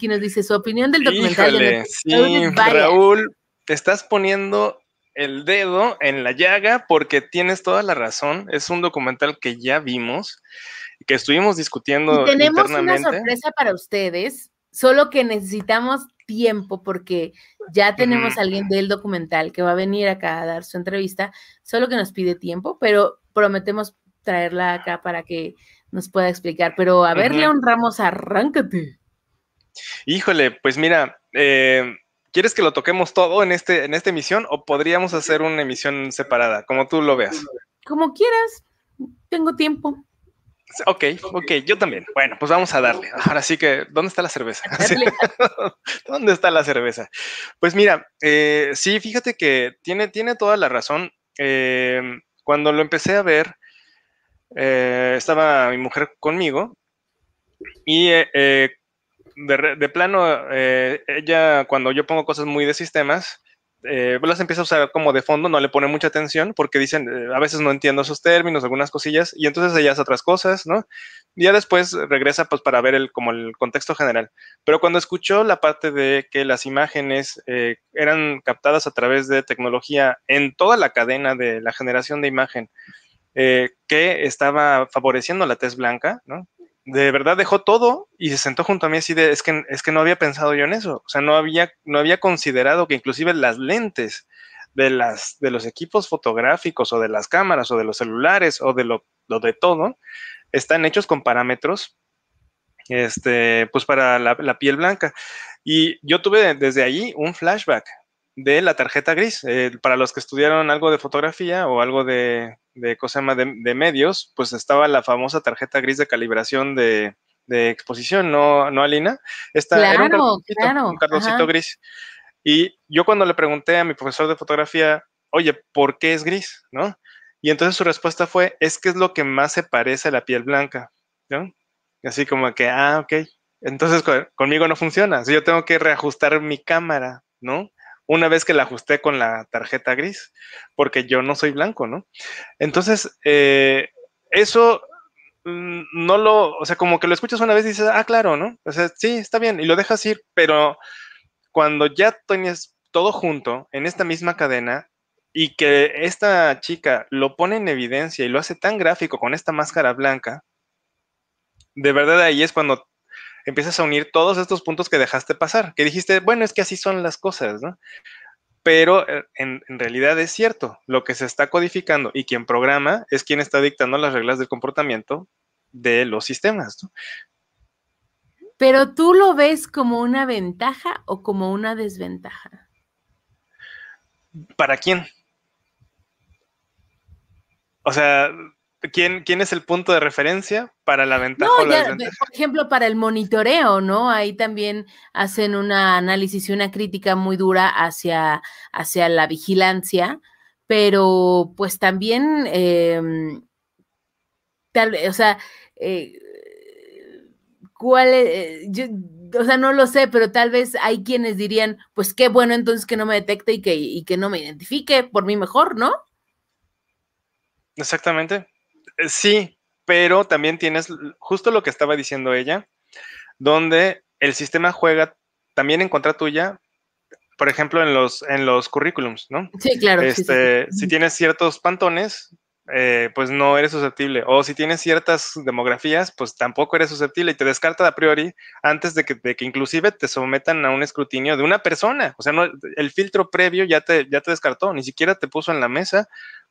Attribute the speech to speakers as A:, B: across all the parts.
A: aquí nos dice su opinión del documental. Raúl,
B: te estás poniendo el dedo en la llaga porque tienes toda la razón. Es un documental que ya vimos, que estuvimos discutiendo. tenemos una sorpresa
A: para ustedes, solo que necesitamos tiempo porque ya tenemos alguien del documental que va a venir acá a dar su entrevista, solo que nos pide tiempo, pero prometemos traerla acá para que nos pueda explicar. Pero a ver, Leon Ramos, arráncate.
B: Híjole, pues mira, eh, ¿quieres que lo toquemos todo en, este, en esta emisión o podríamos hacer una emisión separada, como tú lo veas?
A: Como quieras, tengo tiempo.
B: Ok, ok, yo también. Bueno, pues vamos a darle. Ahora sí que, ¿dónde está la cerveza? ¿Dónde está la cerveza? Pues mira, eh, sí, fíjate que tiene, tiene toda la razón. Eh, cuando lo empecé a ver, estaba mi mujer conmigo y de, plano, eh, ella cuando yo pongo cosas muy de sistemas, eh, pues, las empieza a usar como de fondo, no le pone mucha atención porque dicen, eh, a veces no entiendo esos términos, algunas cosillas, y entonces ella hace otras cosas, ¿no? Y ya después regresa pues para ver el, como el contexto general. Pero cuando escuchó la parte de que las imágenes eran captadas a través de tecnología en toda la cadena de la generación de imagen, que estaba favoreciendo la tez blanca, ¿no? de verdad dejó todo y se sentó junto a mí así de, es que, es que no había pensado yo en eso, o sea, no había, no había considerado que inclusive las lentes de, las, de los equipos fotográficos o de las cámaras o de los celulares o de lo, de todo, están hechos con parámetros, este, pues para la, piel blanca. Y yo tuve desde ahí un flashback de la tarjeta gris. Eh, para los que estudiaron algo de fotografía o algo de de, cosas de, de, medios, pues estaba la famosa tarjeta gris de calibración de, exposición, ¿no, no Alina? Esta, era un cartoncito, gris. Y yo cuando le pregunté a mi profesor de fotografía, oye, ¿por qué es gris? ¿No? Y entonces su respuesta fue, es que es lo que más se parece a la piel blanca, ¿no? Así como que, ah, ok. Entonces conmigo no funciona, si yo tengo que reajustar mi cámara, ¿no? una vez que la ajusté con la tarjeta gris, porque yo no soy blanco, ¿no? Entonces, eh, eso mm, no lo, o sea, como que lo escuchas una vez y dices, ah, claro, ¿no? O sea, sí, está bien, y lo dejas ir, pero cuando ya tienes todo junto en esta misma cadena y que esta chica lo pone en evidencia y lo hace tan gráfico con esta máscara blanca, de verdad ahí es cuando empiezas a unir todos estos puntos que dejaste pasar, que dijiste, bueno, es que así son las cosas, ¿no? Pero eh, en, realidad es cierto, lo que se está codificando y quien programa es quien está dictando las reglas del comportamiento de los sistemas. ¿no?
A: Pero tú lo ves como una ventaja o como una desventaja.
B: ¿Para quién? O sea, ¿Quién, es el punto de referencia para la ventaja? No, la
A: por ejemplo, para el monitoreo, ¿no? Ahí también hacen un análisis y una crítica muy dura hacia, hacia la vigilancia, pero pues también, em, tal vez, o sea, eh, ¿cuál eh, o sea, no lo sé, pero tal vez hay quienes dirían, pues qué bueno entonces que no me detecte y que, y que no me identifique, por mí mejor, ¿no?
B: Exactamente, Sí, pero también tienes justo lo que estaba diciendo ella, donde el sistema juega también en contra tuya, por ejemplo, en los, en los currículums, ¿no? Sí, claro. Este, si tienes ciertos pantones, eh, pues no eres susceptible. O si tienes ciertas demografías, pues tampoco eres susceptible y te descarta a priori antes de que, inclusive te sometan a un escrutinio de una persona. O sea, el filtro previo ya ya te descartó, ni siquiera te puso en la mesa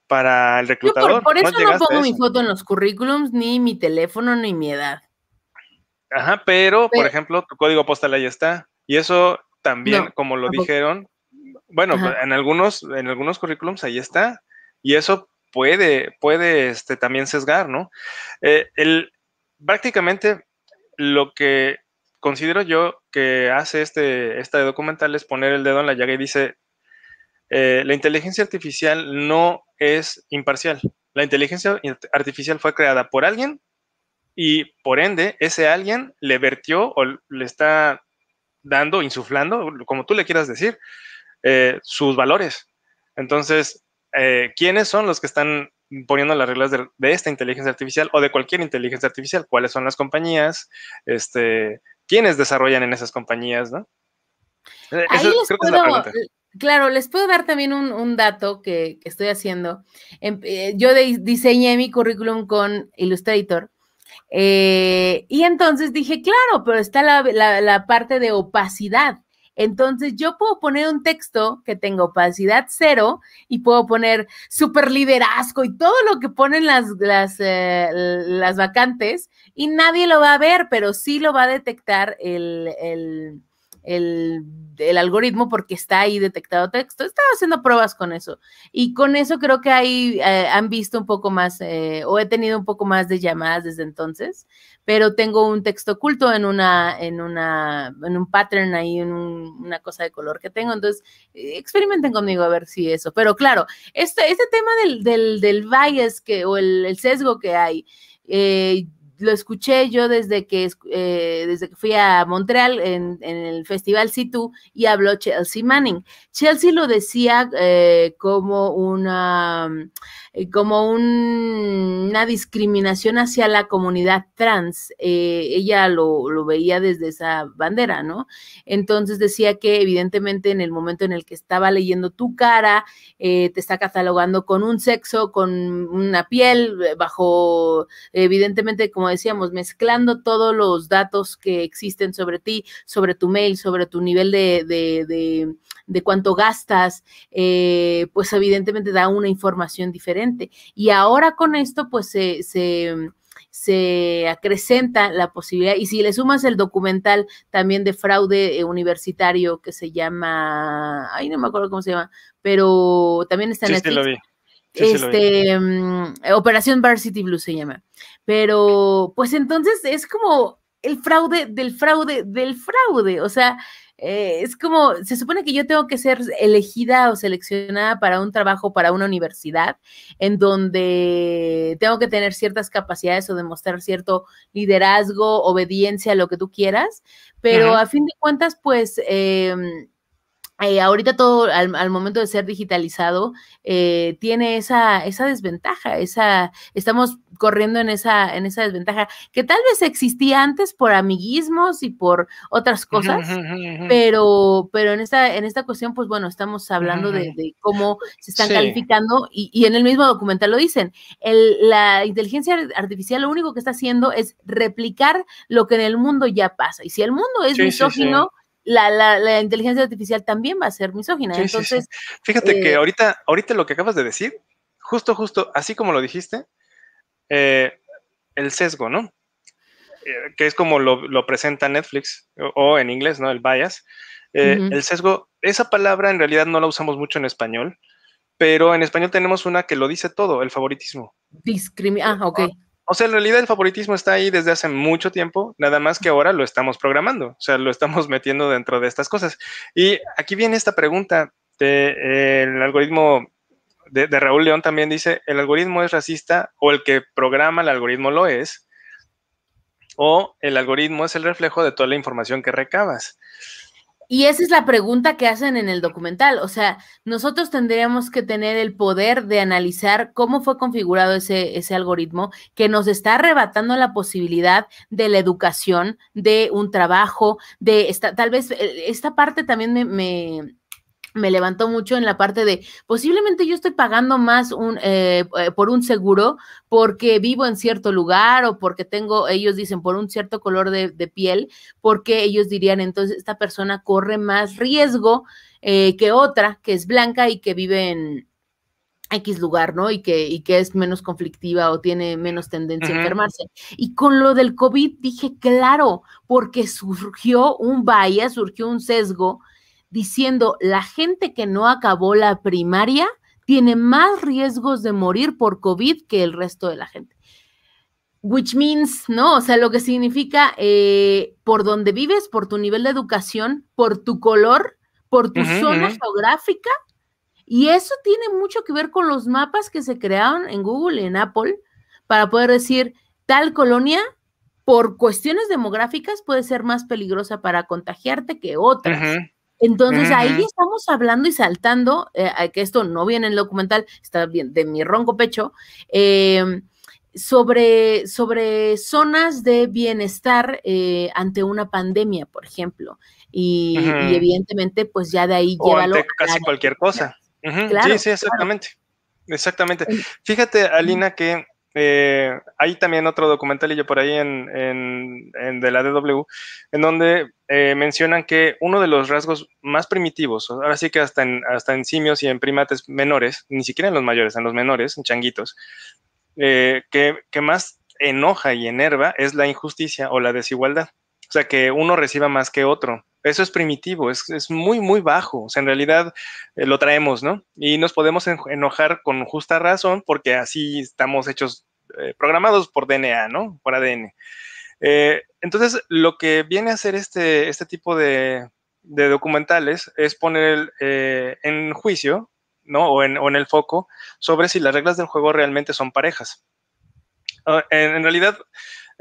B: para el reclutador. por, eso no, pongo mi
A: foto en los currículums, ni mi teléfono, ni mi edad.
B: Ajá, pero, por ejemplo, tu código postal ahí está. Y eso también, como lo dijeron, bueno, en algunos, en algunos currículums ahí está. Y eso puede, puede este, también sesgar, ¿no? Eh, el, prácticamente lo que considero yo que hace este, este documental es poner el dedo en la llaga y dice, eh, la inteligencia artificial no es imparcial. La inteligencia artificial fue creada por alguien y por ende ese alguien le vertió o le está dando, insuflando, como tú le quieras decir, eh, sus valores. Entonces, eh, ¿quiénes son los que están poniendo las reglas de, esta inteligencia artificial o de cualquier inteligencia artificial? ¿Cuáles son las compañías? Este, ¿Quiénes desarrollan en esas compañías? ¿no? Ahí les,
A: Claro, les puedo dar también un, dato que, estoy haciendo. Em, eh, yo diseñé mi currículum con Illustrator eh, y entonces dije, claro, pero está la, parte de opacidad. Entonces yo puedo poner un texto que tenga opacidad cero y puedo poner super liderazgo y todo lo que ponen las, eh, las, vacantes y nadie lo va a ver, pero sí lo va a detectar el, el, el, algoritmo porque está ahí detectado texto. Estaba haciendo pruebas con eso. Y con eso creo que ahí eh, han visto un poco más eh, o he tenido un poco más de llamadas desde entonces, pero tengo un texto oculto en una, en una, en un pattern ahí, en una cosa de color que tengo. Entonces, eh, experimenten conmigo a ver si eso. Pero claro, este, este tema del, del, del bias que, o el, sesgo que hay, lo escuché yo desde que, eh, desde que fui a Montreal en, el Festival Situ y habló Chelsea Manning. Chelsea lo decía eh, como una eh, como una discriminación hacia la comunidad trans. ella lo veía desde esa bandera, ¿no? Entonces decía que evidentemente en el momento en el que estaba leyendo tu cara, te está catalogando con un sexo, con una piel, bajo evidentemente como decíamos, mezclando todos los datos que existen sobre ti, sobre tu mail, sobre tu nivel de, de, de, cuánto gastas, eh, pues evidentemente da una información diferente. Y ahora con esto, pues se, se acrecenta la posibilidad. Y si le sumas el documental también de fraude eh, universitario que se llama, ay, no me acuerdo cómo se llama, pero también está en sí, Netflix
B: este,
A: mm, eh, Operación Varsity Blue se llama. Pero, pues entonces es como el fraude del fraude del fraude. O sea, eh, es como, se supone que yo tengo que ser elegida o seleccionada para un trabajo, para una universidad, en donde tengo que tener ciertas capacidades o demostrar cierto liderazgo, obediencia, lo que tú quieras, pero a fin de cuentas, pues em, eh, ahorita todo al, momento de ser digitalizado eh, tiene esa, esa desventaja, esa, estamos corriendo en esa, en esa desventaja que tal vez existía antes por amiguismos y por otras cosas, pero, pero en, esta, en esta cuestión, pues bueno, estamos hablando de, cómo se están calificando y, en el mismo documental lo dicen, el, la inteligencia artificial lo único que está haciendo es replicar lo que en el mundo ya pasa y si el mundo es misógino, la, la, inteligencia artificial también va a ser misógina. Entonces, fíjate que eh,
B: ahorita, ahorita lo que acabas de decir, justo, justo, así como lo dijiste, eh, el sesgo, ¿no? Eh, que es como lo, presenta Netflix, o, en inglés, ¿no? El bias. El sesgo, esa palabra en realidad no la usamos mucho en español, pero en español tenemos una que lo dice todo, el favoritismo.
A: discriminación ah, ok. Ah,
B: o sea, en realidad el favoritismo está ahí desde hace mucho tiempo, nada más que ahora lo estamos programando, o sea, lo estamos metiendo dentro de estas cosas. Y aquí viene esta pregunta del eh, algoritmo de, Raúl León también dice, ¿el algoritmo es racista o el que programa el algoritmo lo es? ¿O el algoritmo es el reflejo de toda la información que recabas?
A: Y esa es la pregunta que hacen en el documental. O sea, nosotros tendríamos que tener el poder de analizar cómo fue configurado ese, ese algoritmo que nos está arrebatando la posibilidad de la educación, de un trabajo, de esta, tal vez eh, esta parte también me, me me levantó mucho en la parte de posiblemente yo estoy pagando más un, eh, eh, por un seguro porque vivo en cierto lugar o porque tengo, ellos dicen, por un cierto color de, piel, porque ellos dirían, entonces esta persona corre más riesgo eh, que otra que es blanca y que vive en X lugar, ¿no? Y que, y que es menos conflictiva o tiene menos tendencia a enfermarse. Y con lo del COVID dije, claro, porque surgió un bias, surgió un sesgo diciendo, la gente que no acabó la primaria tiene más riesgos de morir por COVID que el resto de la gente. Which means, ¿no? O sea, lo que significa eh, por donde vives, por tu nivel de educación, por tu color, por tu zona geográfica. Y eso tiene mucho que ver con los mapas que se crearon en Google y en Apple para poder decir, tal colonia por cuestiones demográficas puede ser más peligrosa para contagiarte que otras. Entonces ahí estamos hablando y saltando, eh, que esto no viene en el documental, está bien de mi ronco pecho, eh, sobre, sobre zonas de bienestar eh, ante una pandemia, por ejemplo. Y,
B: evidentemente,
A: pues ya de ahí lleva casi
B: cualquier cosa.
A: sí, sí, exactamente.
B: Exactamente. Fíjate, Alina, que eh, hay también otro documental por ahí en, en, de la DW, en donde eh, mencionan que uno de los rasgos más primitivos, ahora sí que hasta en, hasta en simios y en primates menores, ni siquiera en los mayores, en los menores, en changuitos, eh, que, más enoja y enerva es la injusticia o la desigualdad. O sea, que uno reciba más que otro. Eso es primitivo, es, muy, muy bajo. O sea, en realidad eh, lo traemos, ¿no? Y nos podemos enojar con justa razón porque así estamos hechos, eh, programados por DNA, ¿no? Por ADN. Eh, entonces, lo que viene a hacer este, este tipo de, documentales es poner el, en juicio, ¿no? O en, el foco sobre si las reglas del juego realmente son parejas. Ah, en, realidad,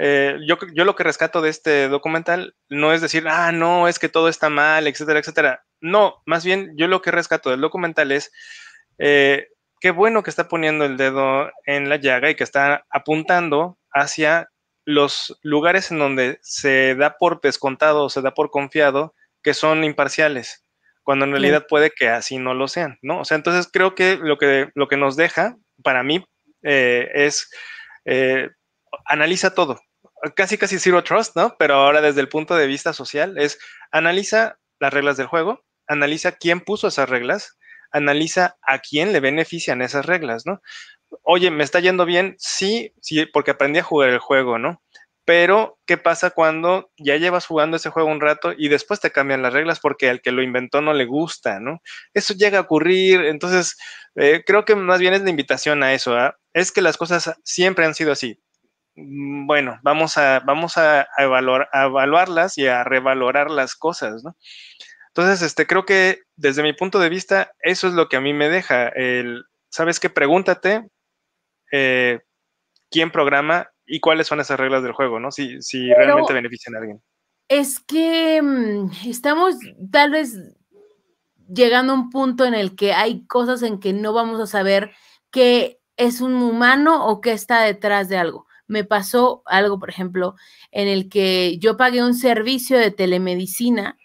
B: eh, yo, lo que rescato de este documental no es decir, ah, no, es que todo está mal, etcétera, etcétera. No, más bien yo lo que rescato del documental es, eh, qué bueno que está poniendo el dedo en la llaga y que está apuntando hacia los lugares en donde se da por descontado o se da por confiado que son imparciales, cuando en realidad puede que así no lo sean, ¿no? O sea, entonces creo que lo que, lo que nos deja, para mí, eh, es analiza todo, casi casi Zero Trust, ¿no? Pero ahora desde el punto de vista social es analiza las reglas del juego, analiza quién puso esas reglas, analiza a quién le benefician esas reglas, ¿no? Oye, me está yendo bien, sí, sí, porque aprendí a jugar el juego, ¿no? Pero, ¿qué pasa cuando ya llevas jugando ese juego un rato y después te cambian las reglas porque al que lo inventó no le gusta, ¿no? Eso llega a ocurrir, entonces eh, creo que más bien es la invitación a eso, ¿ah? es que las cosas siempre han sido así Mm, bueno, vamos a, vamos a, a evaluarlas y a revalorar las cosas, ¿no? Entonces, este, creo que desde mi punto de vista, eso es lo que a mí me deja. El, ¿Sabes qué? Pregúntate eh, quién programa y cuáles son esas reglas del juego, ¿no? Si, si realmente benefician a alguien.
A: Es que mm, estamos tal vez llegando a un punto en el que hay cosas en que no vamos a saber qué es un humano o qué está detrás de algo me pasó algo, por ejemplo, en el que yo pagué un servicio de telemedicina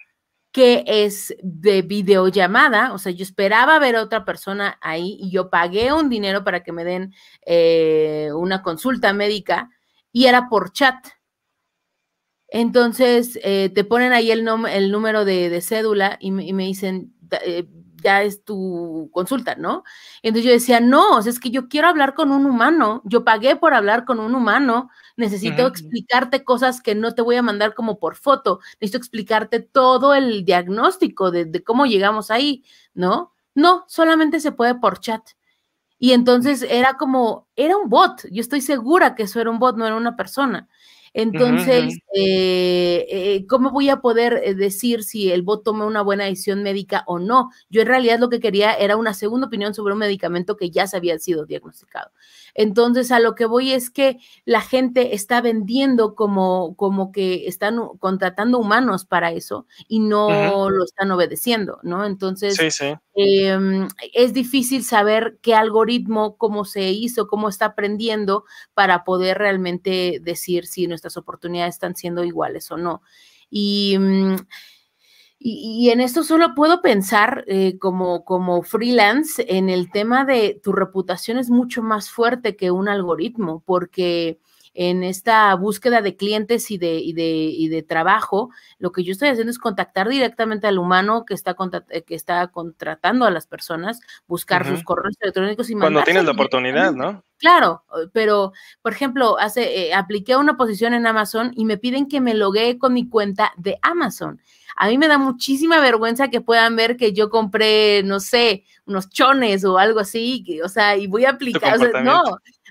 A: que es de videollamada, o sea, yo esperaba ver a otra persona ahí y yo pagué un dinero para que me den eh, una consulta médica y era por chat. Entonces, eh, te ponen ahí el, el número de, cédula y, me dicen, ya es tu consulta, ¿no? Entonces yo decía, no, es que yo quiero hablar con un humano, yo pagué por hablar con un humano, necesito explicarte cosas que no te voy a mandar como por foto, necesito explicarte todo el diagnóstico de cómo llegamos ahí, ¿no? No, solamente se puede por chat. Y entonces era como, era un bot, yo estoy segura que eso era un bot, no era una persona. Entonces, eh, eh, ¿cómo voy a poder eh, decir si el bot tomó una buena decisión médica o no? Yo en realidad lo que quería era una segunda opinión sobre un medicamento que ya se había sido diagnosticado. Entonces, a lo que voy es que la gente está vendiendo como, como que están contratando humanos para eso y no lo están obedeciendo, ¿no? Entonces, em, es difícil saber qué algoritmo, cómo se hizo, cómo está aprendiendo para poder realmente decir si nuestro estas oportunidades están siendo iguales o no. Y. Mm, en esto solo puedo pensar eh, como, como freelance en el tema de tu reputación es mucho más fuerte que un algoritmo, porque en esta búsqueda de clientes y de, y de, y de trabajo, lo que yo estoy haciendo es contactar directamente al humano que está, eh, que está contratando a las personas, buscar sus correos electrónicos y Cuando tienes la oportunidad, ¿no? Claro, eh, pero por ejemplo, hace, eh, apliqué una posición en Amazon y me piden que me logue con mi cuenta de Amazon. A mí me da muchísima vergüenza que puedan ver que yo compré, no sé, unos chones o algo así, o sea, y voy a aplicar, no,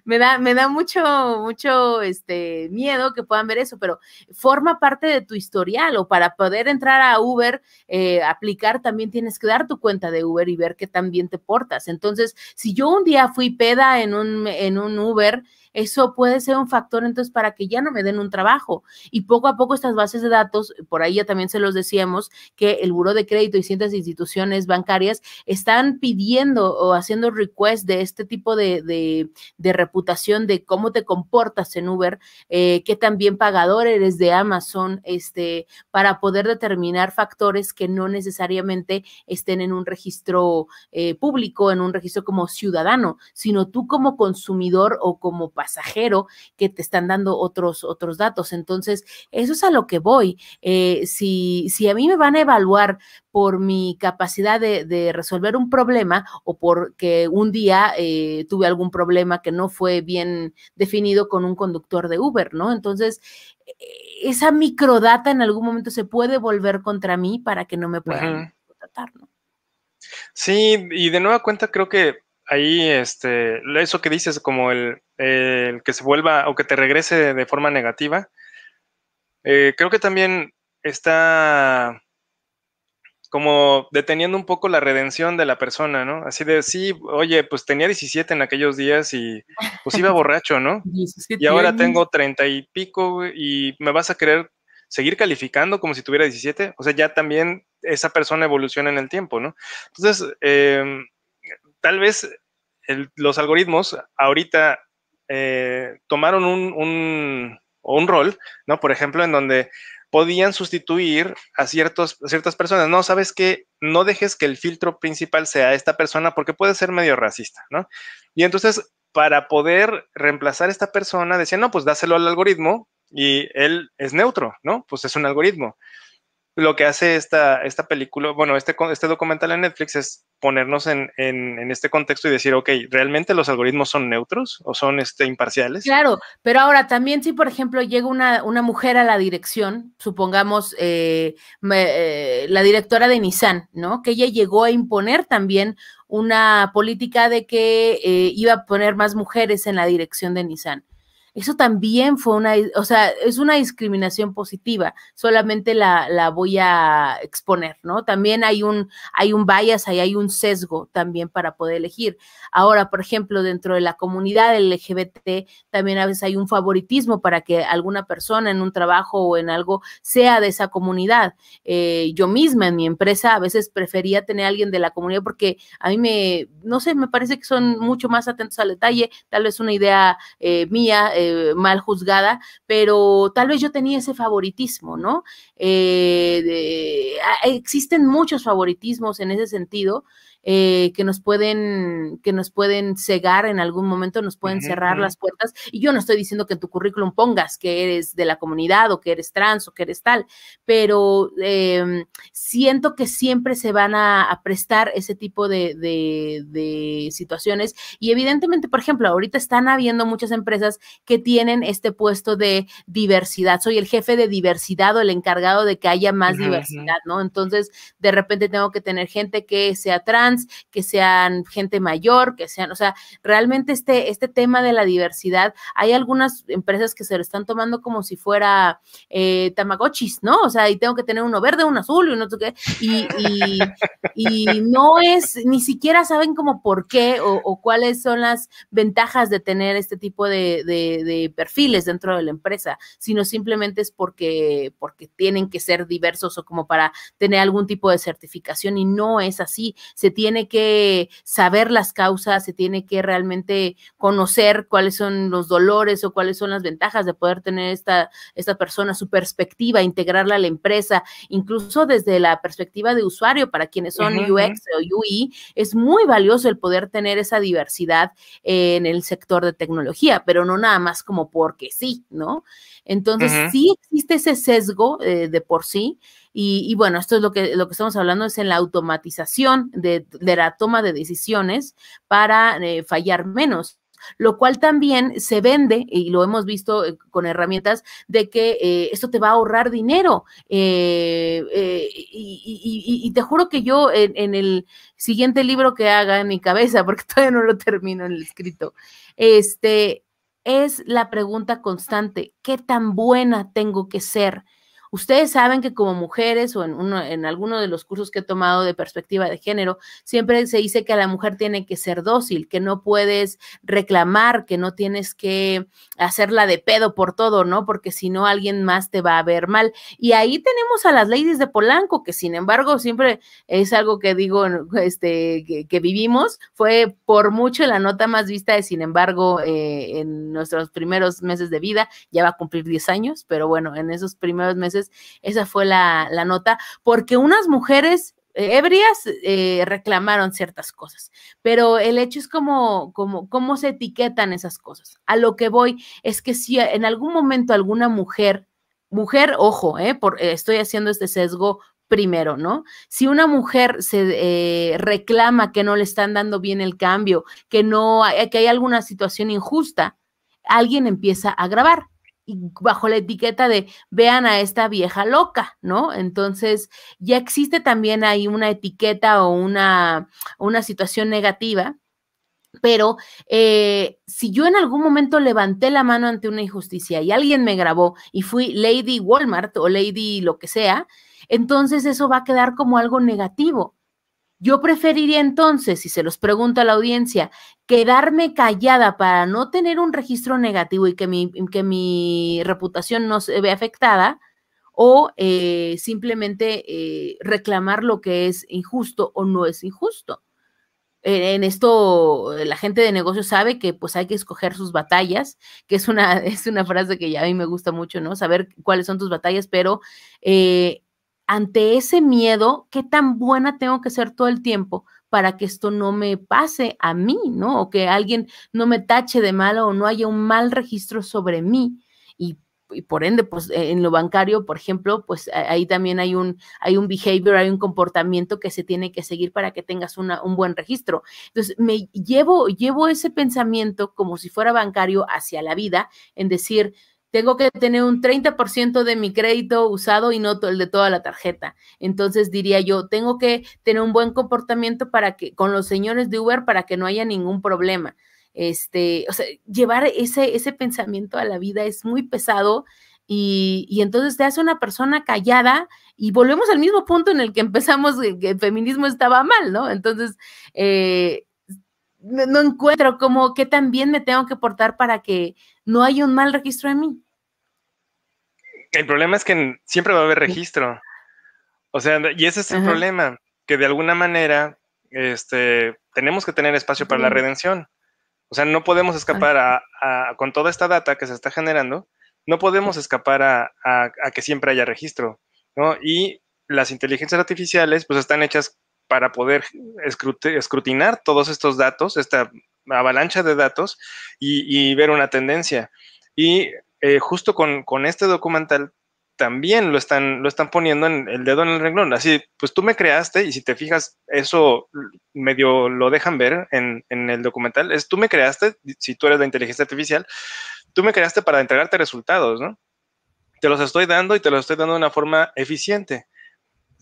A: me da, me da mucho, mucho este, miedo que puedan ver eso, pero forma parte de tu historial o para poder entrar a Uber, eh, aplicar, también tienes que dar tu cuenta de Uber y ver qué tan bien te portas. Entonces, si yo un día fui peda en un, en un Uber, eso puede ser un factor entonces para que ya no me den un trabajo. Y poco a poco estas bases de datos, por ahí ya también se los decíamos, que el Buró de Crédito y ciertas instituciones bancarias están pidiendo o haciendo request de este tipo de, reputación de cómo te comportas en Uber, que eh, qué también pagador eres de Amazon, este, para poder determinar factores que no necesariamente estén en un registro eh, público, en un registro como ciudadano, sino tú como consumidor o como pasajero que te están dando otros, otros datos. Entonces, eso es a lo que voy. Eh, si, si a mí me van a evaluar por mi capacidad de, resolver un problema o porque un día eh, tuve algún problema que no fue bien definido con un conductor de Uber, ¿no? Entonces, e-, esa microdata en algún momento se puede volver contra mí para que no me puedan tratar, ¿no?
B: Sí, y de nueva cuenta creo que ahí, este, eso que dices, como el, que se vuelva o que te regrese de forma negativa, eh, creo que también está como deteniendo un poco la redención de la persona, ¿no? Así de, sí, oye, pues tenía 17 en aquellos días y pues iba borracho, ¿no? y ahora tengo 30 y pico y me vas a querer seguir calificando como si tuviera 17. O sea, ya también esa persona evoluciona en el tiempo, ¿no? Entonces, em, tal vez los algoritmos ahorita eh, tomaron un, rol, ¿no? Por ejemplo, en donde podían sustituir a, ciertas personas. No, sabes que no dejes que el filtro principal sea esta persona porque puede ser medio racista, ¿no? Y entonces, para poder reemplazar a esta persona, decían, no, pues dáselo al algoritmo y él es neutro, ¿no? Pues es un algoritmo lo que hace esta, esta película, bueno, este, este documental en Netflix es ponernos en, este contexto y decir, ok, ¿realmente los algoritmos son neutros o son este, imparciales?
A: Claro, pero ahora también si, por ejemplo, llega una, mujer a la dirección, supongamos eh, eh, la directora de Nissan, ¿no? Que ella llegó a imponer también una política de que eh, iba a poner más mujeres en la dirección de Nissan. Eso también fue una, o sea, es una discriminación positiva, solamente la, la voy a exponer, ¿no? También hay un, hay un bias, ahí hay un sesgo también para poder elegir. Ahora, por ejemplo, dentro de la comunidad LGBT, también a veces hay un favoritismo para que alguna persona en un trabajo o en algo sea de esa comunidad. Eh, yo misma en mi empresa a veces prefería tener a alguien de la comunidad porque a mí me, no sé, me parece que son mucho más atentos al detalle, tal vez una idea eh, mía. Eh, mal juzgada, pero tal vez yo tenía ese favoritismo, ¿no? Eh, ah, existen muchos favoritismos en ese sentido eh, que nos pueden, que nos pueden cegar en algún momento, nos pueden cerrar las puertas. Y yo no estoy diciendo que en tu currículum pongas que eres de la comunidad o que eres trans o que eres tal, pero em, siento que siempre se van a, prestar ese tipo de, situaciones. Y evidentemente, por ejemplo, ahorita están habiendo muchas empresas que tienen este puesto de diversidad. Soy el jefe de diversidad o el encargado de que haya más diversidad, ¿no? Entonces, de repente tengo que tener gente que sea trans que sean gente mayor, que sean, o sea, realmente este, este tema de la diversidad, hay algunas empresas que se lo están tomando como si fuera eh, tamagotchis, ¿no? O sea, y tengo que tener uno verde, uno azul y uno qué, y, y, no es, ni siquiera saben como por qué o, cuáles son las ventajas de tener este tipo de, perfiles dentro de la empresa, sino simplemente es porque, porque tienen que ser diversos o como para tener algún tipo de certificación y no es así, se tiene que saber las causas, se tiene que realmente conocer cuáles son los dolores o cuáles son las ventajas de poder tener esta, esta persona, su perspectiva, integrarla a la empresa, incluso desde la perspectiva de usuario, para quienes son UX o UI, e, es muy valioso el poder tener esa diversidad en el sector de tecnología, pero no nada más como porque sí, ¿no? Entonces, sí existe ese sesgo eh, de por sí. Y, bueno, esto es lo que, lo que estamos hablando, es en la automatización de, la toma de decisiones para eh, fallar menos lo cual también se vende, y lo hemos visto eh, con herramientas, de que eh, esto te va a ahorrar dinero. y, te juro que yo en, el siguiente libro que haga en mi cabeza, porque todavía no lo termino en el escrito, este, es la pregunta constante, ¿qué tan buena tengo que ser? Ustedes saben que como mujeres o en, uno, en alguno de los cursos que he tomado de perspectiva de género, siempre se dice que la mujer tiene que ser dócil, que no puedes reclamar, que no tienes que hacerla de pedo por todo, ¿no? Porque si no, alguien más te va a ver mal. Y ahí tenemos a las ladies de Polanco, que sin embargo siempre es algo que digo, este, que, vivimos, fue por mucho la nota más vista de, sin embargo, eh, en nuestros primeros meses de vida, ya va a cumplir 10 años, pero bueno, en esos primeros meses esa fue la, nota, porque unas mujeres ebrias eh, reclamaron ciertas cosas, pero el hecho es como, como, cómo se etiquetan esas cosas. A lo que voy es que si en algún momento alguna mujer, mujer, ojo, eh, eh estoy haciendo este sesgo primero, ¿no? Si una mujer se eh, reclama que no le están dando bien el cambio, que no, que hay alguna situación injusta, alguien empieza a grabar bajo la etiqueta de vean a esta vieja loca, ¿no? Entonces, ya existe también ahí una etiqueta o una, una situación negativa pero eh, si yo en algún momento levanté la mano ante una injusticia y alguien me grabó y fui Lady Walmart o Lady lo que sea, entonces eso va a quedar como algo negativo. Yo preferiría entonces, si se los pregunto a la audiencia, quedarme callada para no tener un registro negativo y que mi, que mi reputación no se vea afectada o eh, simplemente eh, reclamar lo que es injusto o no es injusto. En esto, la gente de negocio sabe que pues hay que escoger sus batallas, que es una, es una frase que ya a mí me gusta mucho, ¿no? Saber cuáles son tus batallas, pero eh, ante ese miedo, ¿qué tan buena tengo que ser todo el tiempo para que esto no me pase a mí, ¿no? O que alguien no me tache de malo o no haya un mal registro sobre mí. Y, por ende, pues e, en lo bancario, por ejemplo, pues ahí también hay un, hay un behavior, hay un comportamiento que se tiene que seguir para que tengas un buen registro. Entonces, me llevo, llevo ese pensamiento como si fuera bancario hacia la vida, en decir, tengo que tener un 30% de mi crédito usado y no el de toda la tarjeta. Entonces diría yo, tengo que tener un buen comportamiento para que con los señores de Uber para que no haya ningún problema. Este, o sea, llevar ese, ese pensamiento a la vida es muy pesado y, y entonces te hace una persona callada y volvemos al mismo punto en el que empezamos que el feminismo estaba mal, ¿no? Entonces, eh, no encuentro como que también me tengo que portar para que no haya un mal registro de mí.
B: El problema es que siempre va a haber registro. O sea, y ese es el problema, que de alguna manera este, tenemos que tener espacio para la redención. O sea, no podemos escapar con toda esta data que se está generando, no podemos escapar a, que siempre haya registro, Y las inteligencias artificiales, pues están hechas para poder escrutinar todos estos datos, esta avalancha de datos y, ver una tendencia. Y eh, justo con, este documental también lo están, lo están poniendo en el dedo en el renglón. Así, pues tú me creaste y si te fijas, eso medio lo dejan ver en, en el documental, es tú me creaste, si tú eres de inteligencia artificial, tú me creaste para entregarte resultados, ¿no? Te los estoy dando y te los estoy dando de una forma eficiente.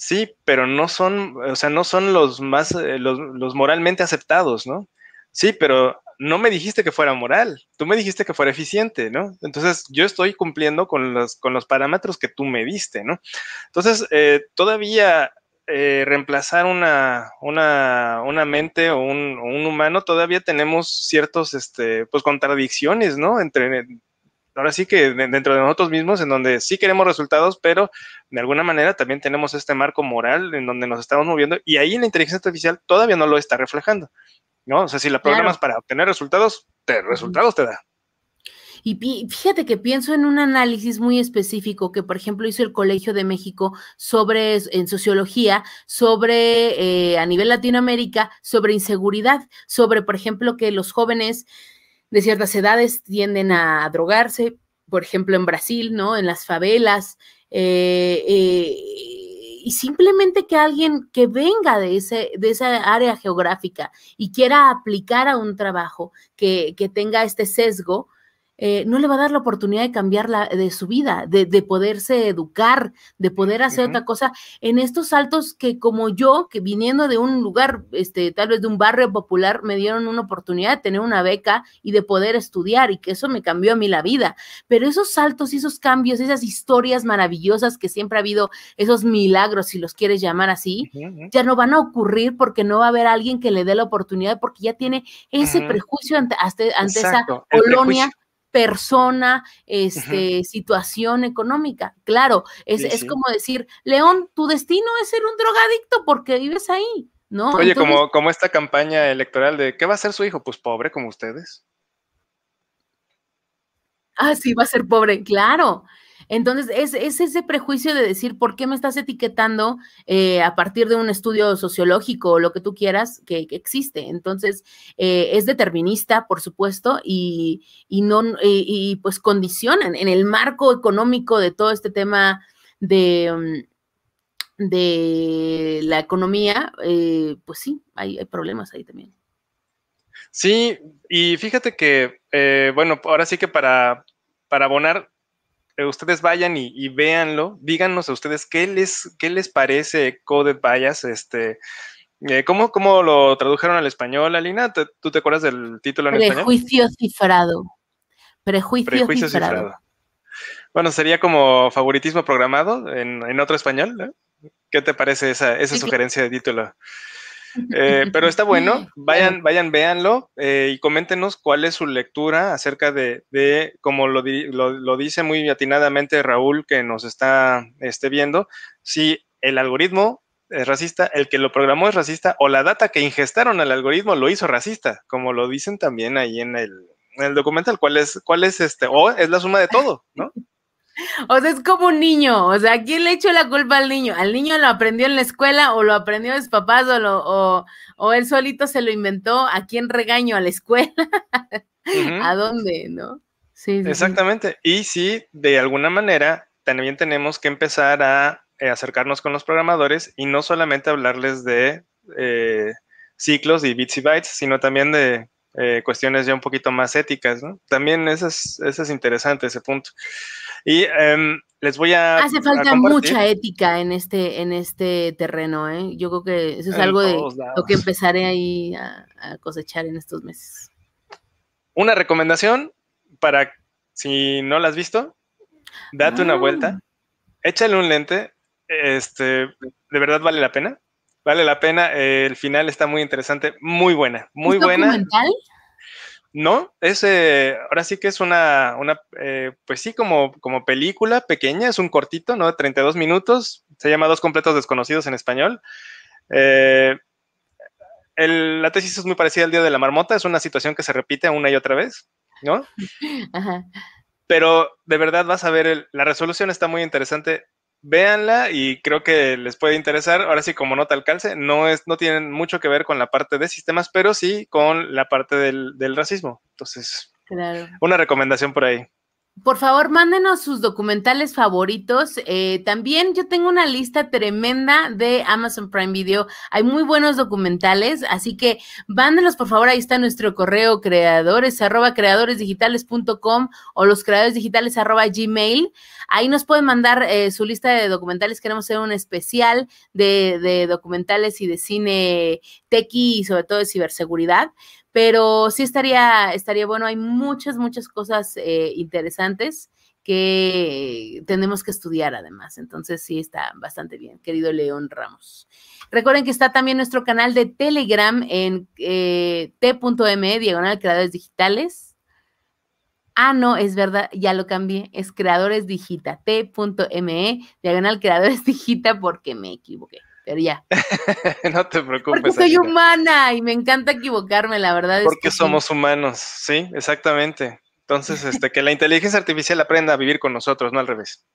B: Sí, pero no son, o sea, no son los más, eh, los, moralmente aceptados, ¿no? Sí, pero no me dijiste que fuera moral, tú me dijiste que fuera eficiente, ¿no? Entonces yo estoy cumpliendo con los, con los parámetros que tú me diste, ¿no? Entonces, eh, todavía eh, reemplazar una, una, una mente o un, humano, todavía tenemos ciertos, este, pues, contradicciones, ¿no? Entre ahora sí que dentro de nosotros mismos, en donde sí queremos resultados, pero de alguna manera también tenemos este marco moral en donde nos estamos moviendo y ahí la inteligencia artificial todavía no lo está reflejando, ¿no? O sea, si la programas para obtener resultados, resultados te da.
A: Y fíjate que pienso en un análisis muy específico que, por ejemplo, hizo el Colegio de México sobre, en sociología, sobre, eh, a nivel Latinoamérica, sobre inseguridad, sobre, por ejemplo, que los jóvenes de ciertas edades tienden a drogarse, por ejemplo en Brasil, ¿no? En las favelas. Eh, eh, y simplemente que alguien que venga de, ese, de esa área geográfica y quiera aplicar a un trabajo que, que tenga este sesgo, eh, no le va a dar la oportunidad de cambiar la, eh, de su vida, de, poderse educar, de poder hacer otra cosa en estos saltos que como yo, que viniendo de un lugar, este, tal vez de un barrio popular, me dieron una oportunidad de tener una beca y de poder estudiar y que eso me cambió a mí la vida. Pero esos saltos y esos cambios, esas historias maravillosas que siempre ha habido, esos milagros, si los quieres llamar así, ya no van a ocurrir porque no va a haber alguien que le dé la oportunidad porque ya tiene ese prejuicio ante, ante esa colonia persona, este, situación económica. Claro, es, como decir, León, tu destino es ser un drogadicto porque vives ahí, ¿no? Oye, como,
B: como esta campaña electoral de ¿qué va a ser su hijo? Pues pobre como ustedes.
A: Ah, sí, va a ser pobre, claro. Entonces, es, ese prejuicio de decir, ¿por qué me estás etiquetando eh, a partir de un estudio sociológico o lo que tú quieras que, existe? Entonces, eh, es determinista, por supuesto, y, no, pues condicionan en el marco económico de todo este tema de... Mm, la economía, eh, pues sí, hay, problemas ahí también.
B: Sí, y fíjate que, bueno, ahora sí que para, para abonar eh, ustedes vayan y, véanlo, díganos a ustedes qué les, qué les parece Coded Bias, este, eh, ¿cómo, lo tradujeron al español, Alina? ¿Tú, te acuerdas del título en Prejuicio
A: Cifrado. Prejuicio, cifrado.
B: Bueno, sería como favoritismo programado en, otro español, ¿Qué te parece esa, esa sugerencia de título? Eh, pero está bueno, vayan, vayan, véanlo eh, y coméntenos cuál es su lectura acerca de, de como lo, lo, dice muy atinadamente Raúl que nos está este, viendo, si el algoritmo es racista, el que lo programó es racista o la data que ingestaron al algoritmo lo hizo racista, como lo dicen también ahí en el, en el documental, cuál es, cuál es este, o es la suma de todo, ¿no?
A: O sea, es como un niño. O sea, ¿quién le echó la culpa al niño? ¿Al niño lo aprendió en la escuela o lo aprendió de sus papás o, lo, o, o, él solito se lo inventó? ¿A quién regaño? ¿A la escuela? ¿A dónde? ¿No?
B: Sí, Exactamente. Y sí, de alguna manera, también tenemos que empezar a eh, acercarnos con los programadores y no solamente hablarles de eh, ciclos y bits y bytes, sino también de eh, cuestiones ya un poquito más éticas. ¿no? También ese es interesante, ese punto. Y em, les voy a. Hace falta mucha
A: ética en este, en este terreno, ¿eh? Yo creo que eso es algo de lo que empezaré ahí a, cosechar en estos meses.
B: Una recomendación para si no la has visto, date una vuelta, ah. échale un lente, este, de verdad vale la pena, vale la pena, el final está muy interesante, muy buena, muy buena. No, es, eh, ahora sí que es una, eh, pues sí, como, como película pequeña, es un cortito, ¿no? De 32 minutos, se llama Dos completos desconocidos en español. Eh, la tesis es muy parecida al Día de la Marmota, es una situación que se repite una y otra vez, ¿no? Pero de verdad vas a ver, la resolución está muy interesante véanla y creo que les puede interesar. Ahora sí, como nota te calce, no, es, no tienen mucho que ver con la parte de sistemas, pero sí con la parte del, racismo. Entonces, una recomendación por ahí.
A: Por favor, mándenos sus documentales favoritos. Eh, también yo tengo una lista tremenda de Amazon Prime Video. Hay muy buenos documentales, así que mándenlos, por favor. Ahí está nuestro correo creadores arroba creadoresdigitales.com o los creadores digitales arroba gmail. Ahí nos pueden mandar eh, su lista de documentales. Queremos hacer un especial de, documentales y de cine tequi y sobre todo de ciberseguridad pero sí estaría, estaría bueno. Hay muchas, muchas cosas eh, interesantes que tenemos que estudiar además. Entonces sí está bastante bien, querido León Ramos. Recuerden que está también nuestro canal de Telegram en eh, t.me, diagonal creadores digitales Ah, no, es verdad, ya lo cambié. Es t.me, diagonal creadores digita porque me equivoqué. Pero ya.
B: no te preocupes. Porque soy
A: humana y me encanta equivocarme, la verdad. Porque que somos
B: humanos, sí, exactamente. Entonces, este, que la inteligencia artificial aprenda a vivir con nosotros, no al
A: revés.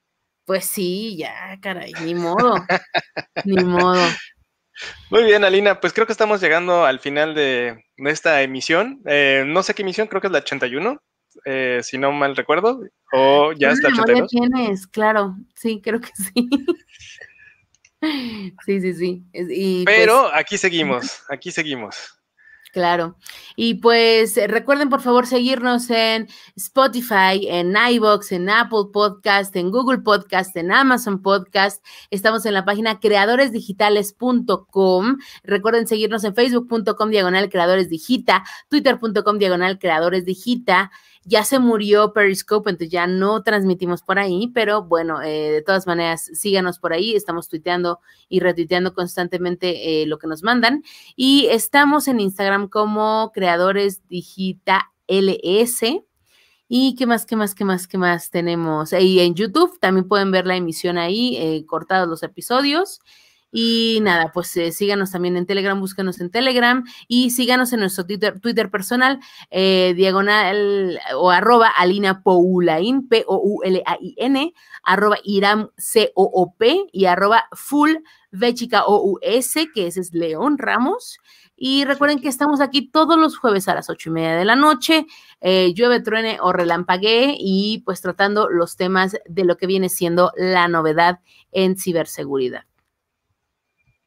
A: Pues sí, ya, caray, ni modo. ni modo.
B: Muy bien, Alina, pues creo que estamos llegando al final de, esta emisión. Eh, no sé qué emisión, creo que es la 81. Eh, si no mal recuerdo, o ya está
A: tienes, claro, sí, creo que sí. sí, sí, sí. Pues Pero
B: aquí seguimos, aquí seguimos.
A: Claro. Y pues eh, recuerden por favor seguirnos en Spotify, en iBox, en Apple Podcast, en Google Podcast, en Amazon Podcast. Estamos en la página creadoresdigitales.com. Recuerden seguirnos en facebook.com diagonal creadores digita, twitter.com diagonal creadores digita. Ya se murió Periscope, entonces ya no transmitimos por ahí, pero bueno, eh, de todas maneras, síganos por ahí. Estamos tuiteando y retuiteando constantemente eh, lo que nos mandan. Y estamos en Instagram como Creadores Digita LS. Y qué más, qué más, qué más, qué más tenemos. Y en YouTube también pueden ver la emisión ahí, eh, cortados los episodios. Y nada, pues eh, síganos también en Telegram, búscanos en Telegram y síganos en nuestro Twitter, personal, eh, diagonal o arroba Alina Poulain, P-O-U-L-A-I-N, arroba Iram o p y arroba Full O-U-S, que ese es León Ramos. Y recuerden que estamos aquí todos los jueves a las ocho y media de la noche, eh, llueve, truene o relampague, y pues tratando los temas de lo que viene siendo la novedad en ciberseguridad.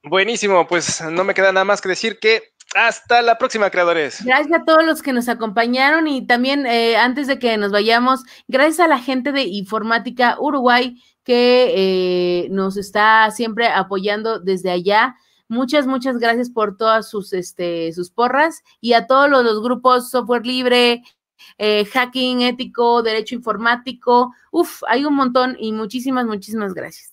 B: Buenísimo, pues no me queda nada más que decir que hasta la próxima, creadores.
A: Gracias a todos los que nos acompañaron y también eh, antes de que nos vayamos, gracias a la gente de Informática Uruguay que eh, nos está siempre apoyando desde allá. Muchas, muchas gracias por todas sus, este, sus porras y a todos los, grupos software libre, eh, hacking ético, derecho informático. Uf, hay un montón y muchísimas, muchísimas gracias.